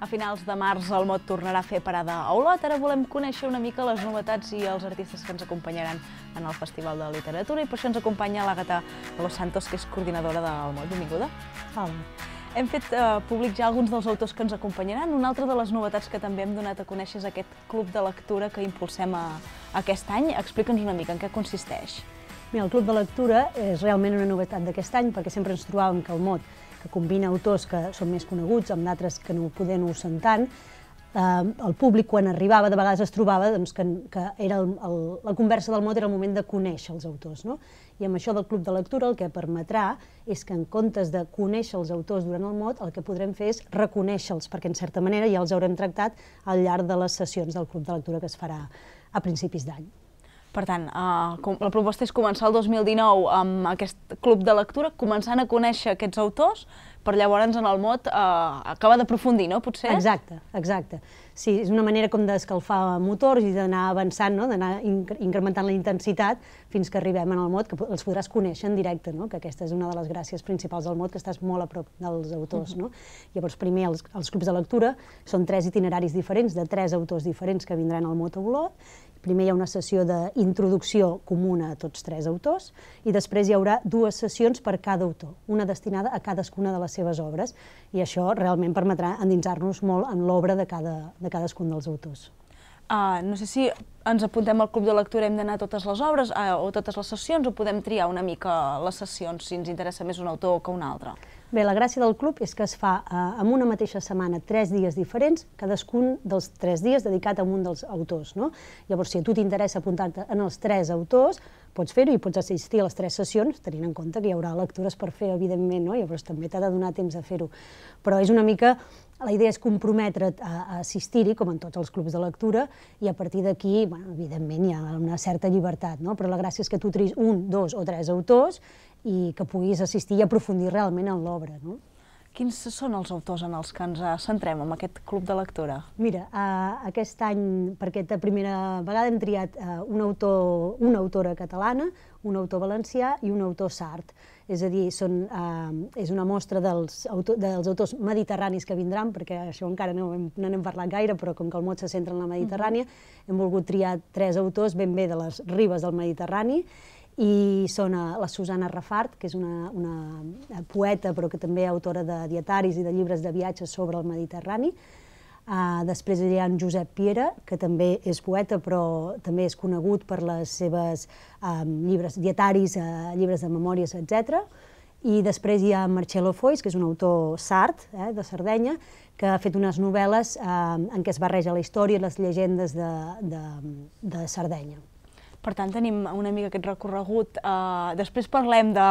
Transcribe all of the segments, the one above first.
A finals de març el Mot tornarà a fer parada a Olot. Ara volem conèixer una mica les novetats i els artistes que ens acompanyaran en el Festival de Literatura i per això ens acompanya l'Àgata Los Santos, que és coordinadora del Mot. Benvinguda. Hola. Hem fet eh, públic ja alguns dels autors que ens acompanyaran. Una altra de les novetats que també hem donat a conèixer és aquest club de lectura que impulsem a, eh, a aquest any. Explica'ns una mica en què consisteix. Mira, el Club de Lectura és realment una novetat d'aquest any perquè sempre ens trobàvem que el mot que combina autors que són més coneguts amb d'altres que no ho poden no ho sent tant, eh, el públic quan arribava de vegades es trobava doncs, que, que era el, el, la conversa del mot era el moment de conèixer els autors. No? I amb això del club de lectura el que permetrà és que en comptes de conèixer els autors durant el mot, el que podrem fer és reconèixer-los, perquè en certa manera ja els haurem tractat al llarg de les sessions del club de lectura que es farà a principis d'any. Per tant, eh, la proposta és començar el 2019 amb aquest club de lectura, començant a conèixer aquests autors, per llavors en el mot eh, acaba d'aprofundir, no? Potser? Exacte, exacte. Sí, és una manera com d'escalfar motors i d'anar avançant, no? d'anar incrementant la intensitat fins que arribem en el mot, que els podràs conèixer en directe, no? que aquesta és una de les gràcies principals del mot, que estàs molt a prop dels autors. No? Llavors, primer, els, els clubs de lectura són tres itineraris diferents, de tres autors diferents que vindran al mot a Olot, Primer hi ha una sessió d'introducció comuna a tots tres autors i després hi haurà dues sessions per cada autor, una destinada a cadascuna de les seves obres i això realment permetrà endinsar-nos molt en l'obra de, cada, de cadascun dels autors. Ah, no sé si ens apuntem al club de lectura, hem d'anar a totes les obres uh, o totes les sessions, o podem triar una mica les sessions, si ens interessa més un autor que un altre? Bé, la gràcia del club és que es fa eh, en una mateixa setmana tres dies diferents, cadascun dels tres dies dedicat a un dels autors. No? Llavors, si a tu t'interessa apuntar-te en els tres autors, pots fer-ho i pots assistir a les tres sessions, tenint en compte que hi haurà lectures per fer, evidentment, no? llavors també t'ha de donar temps a fer-ho. Però és una mica la idea és comprometre't a, a assistir-hi, com en tots els clubs de lectura, i a partir d'aquí, bueno, evidentment, hi ha una certa llibertat, no? però la gràcia és que tu tris un, dos o tres autors i que puguis assistir i aprofundir realment en l'obra. No? Quins són els autors en els que ens centrem amb aquest club de lectura? Mira, uh, aquest any, per aquesta primera vegada, hem triat uh, un autor, una autora catalana, un autor valencià i un autor sart és a dir, són, eh, és una mostra dels, autor, dels autors mediterranis que vindran, perquè això encara no n'hem parlat gaire, però com que el mot se centra en la Mediterrània, uh -huh. hem volgut triar tres autors ben bé de les ribes del Mediterrani, i són eh, la Susana Rafart, que és una, una eh, poeta però que també autora de dietaris i de llibres de viatges sobre el Mediterrani, Uh, després hi ha en Josep Piera, que també és poeta, però també és conegut per les seves um, llibres dietaris, uh, llibres de memòries, etc. I després hi ha Marcello Foix, que és un autor sard, eh, de Sardenya, que ha fet unes novel·les eh, en què es barreja la història i les llegendes de, de, de Sardenya. Per tant, tenim una mica aquest recorregut. Uh, després parlem de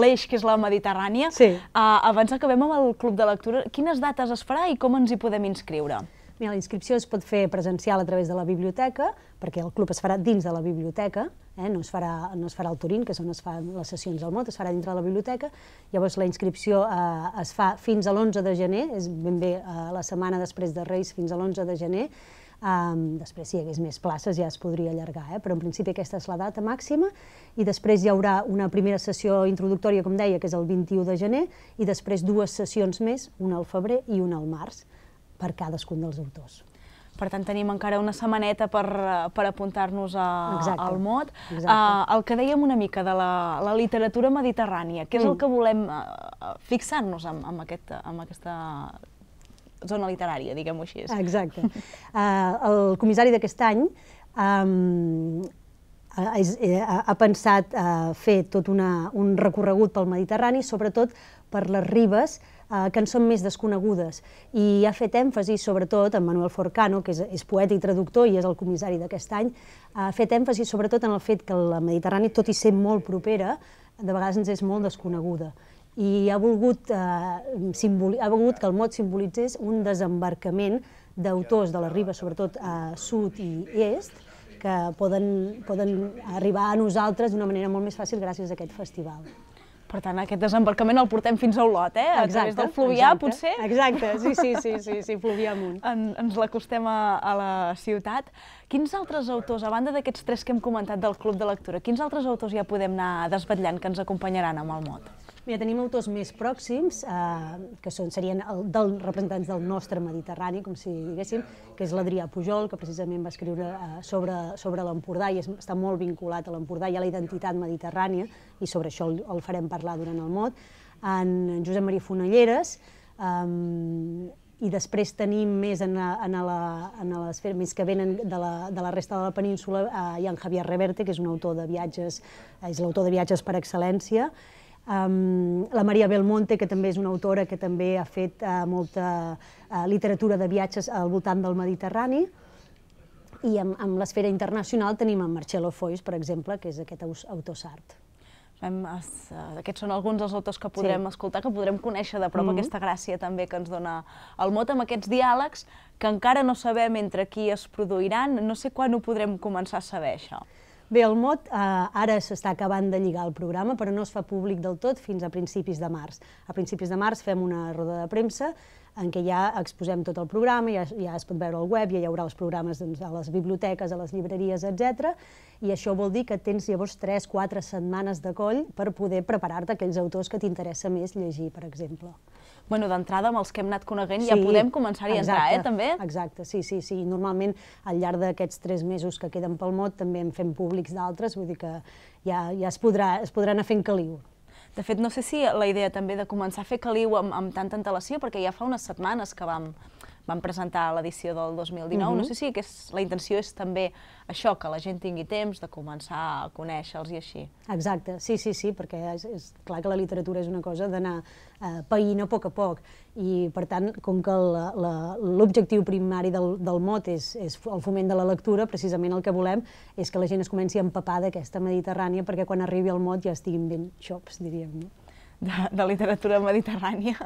l'eix, que és la Mediterrània. Sí. Uh, abans acabem amb el Club de Lectura. Quines dates es farà i com ens hi podem inscriure? Mira, la inscripció es pot fer presencial a través de la biblioteca, perquè el club es farà dins de la biblioteca, eh? no, es farà, no es farà al Turín, que és on es fan les sessions del mot, es farà dintre de la biblioteca. Llavors la inscripció eh, es fa fins a l'11 de gener, és ben bé eh, la setmana després de Reis fins a l'11 de gener, Um, després, si hi hagués més places, ja es podria allargar, eh? però en principi aquesta és la data màxima i després hi haurà una primera sessió introductòria, com deia, que és el 21 de gener, i després dues sessions més, una al febrer i una al març, per cadascun dels autors. Per tant, tenim encara una setmaneta per, per apuntar-nos al mot. Uh, el que dèiem una mica de la, la literatura mediterrània, que és mm. el que volem uh, fixar-nos amb, amb, aquest, amb aquesta zona literària, diguem-ho així. Exacte. Uh, el comissari d'aquest any um, ha, ha, pensat uh, fer tot una, un recorregut pel Mediterrani, sobretot per les ribes que en són més desconegudes. I ha fet èmfasi, sobretot, en Manuel Forcano, que és, és poeta i traductor i és el comissari d'aquest any, ha fet èmfasi, sobretot, en el fet que la Mediterrani, tot i ser molt propera, de vegades ens és molt desconeguda i ha volgut, eh, ha volgut que el mot simbolitzés un desembarcament d'autors de la riba, sobretot a sud i est, que poden, poden arribar a nosaltres d'una manera molt més fàcil gràcies a aquest festival. Per tant, aquest desembarcament el portem fins a Olot, eh? Exacte, a través del Fluvià, exacte, potser? Exacte, sí, sí, sí, sí, sí Fluvià amunt. En, ens l'acostem a, a la ciutat. Quins altres autors, a banda d'aquests tres que hem comentat del Club de Lectura, quins altres autors ja podem anar desvetllant que ens acompanyaran amb el mot? Mira, tenim autors més pròxims, eh, que són, serien el, del, representants del nostre Mediterrani, com si diguéssim, que és l'Adrià Pujol, que precisament va escriure eh, sobre, sobre l'Empordà i és, està molt vinculat a l'Empordà i a la identitat mediterrània, i sobre això el, el farem parlar durant el mot, en Josep Maria Fonelleres, eh, i després tenim més en, en, a la, en a les més que venen de la, de la resta de la península eh, hi ha en Javier Reverte, que és un autor de viatges, és l'autor de viatges per excel·lència, Um, la Maria Belmonte, que també és una autora que també ha fet uh, molta uh, literatura de viatges al voltant del Mediterrani, i amb, amb l'esfera internacional tenim en Marcelo Foix, per exemple, que és aquest autor sart. Eh, aquests són alguns dels autors que podrem sí. escoltar, que podrem conèixer de prop mm -hmm. aquesta gràcia també que ens dona el mot amb aquests diàlegs que encara no sabem entre qui es produiran, no sé quan ho podrem començar a saber això. Bé, el mot eh, ara s'està acabant de lligar el programa, però no es fa públic del tot fins a principis de març. A principis de març fem una roda de premsa en què ja exposem tot el programa, ja, ja es pot veure al web, ja hi haurà els programes doncs, a les biblioteques, a les llibreries, etc. I això vol dir que tens llavors 3-4 setmanes de coll per poder preparar-te aquells autors que t'interessa més llegir, per exemple. Bueno, d'entrada, amb els que hem anat coneguent, sí, ja podem començar-hi a entrar, eh, també? Exacte, sí, sí, sí. Normalment, al llarg d'aquests tres mesos que queden pel mot, també en fem públics d'altres, vull dir que ja, ja es, podrà, es podrà anar fent caliu. De fet, no sé si la idea també de començar a fer caliu amb, amb tanta antelació, perquè ja fa unes setmanes que vam, van presentar l'edició del 2019. Mm -hmm. No mhm. sé si que és, la intenció és també això, que la gent tingui temps de començar a conèixer-los i així. Exacte, sí, sí, sí, perquè és, és clar que la literatura és una cosa d'anar eh, païnt a poc a poc i per tant, com que l'objectiu primari del, del mot és, és el foment de la lectura, precisament el que volem és que la gent es comenci a empapar d'aquesta Mediterrània perquè quan arribi al mot ja estiguin ben xops, diríem. No? de, de literatura mediterrània.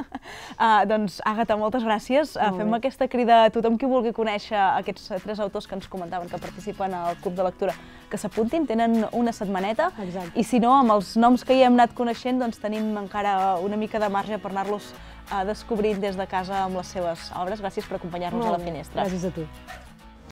Uh, doncs, Àgata, moltes gràcies. Ah, Molt fem aquesta crida a tothom qui vulgui conèixer aquests eh, tres autors que ens comentaven que participen al Club de Lectura, que s'apuntin, tenen una setmaneta, Exacte. i si no, amb els noms que hi hem anat coneixent, doncs tenim encara una mica de marge per anar-los uh, descobrint des de casa amb les seves obres. Gràcies per acompanyar-nos a la finestra. Gràcies a tu.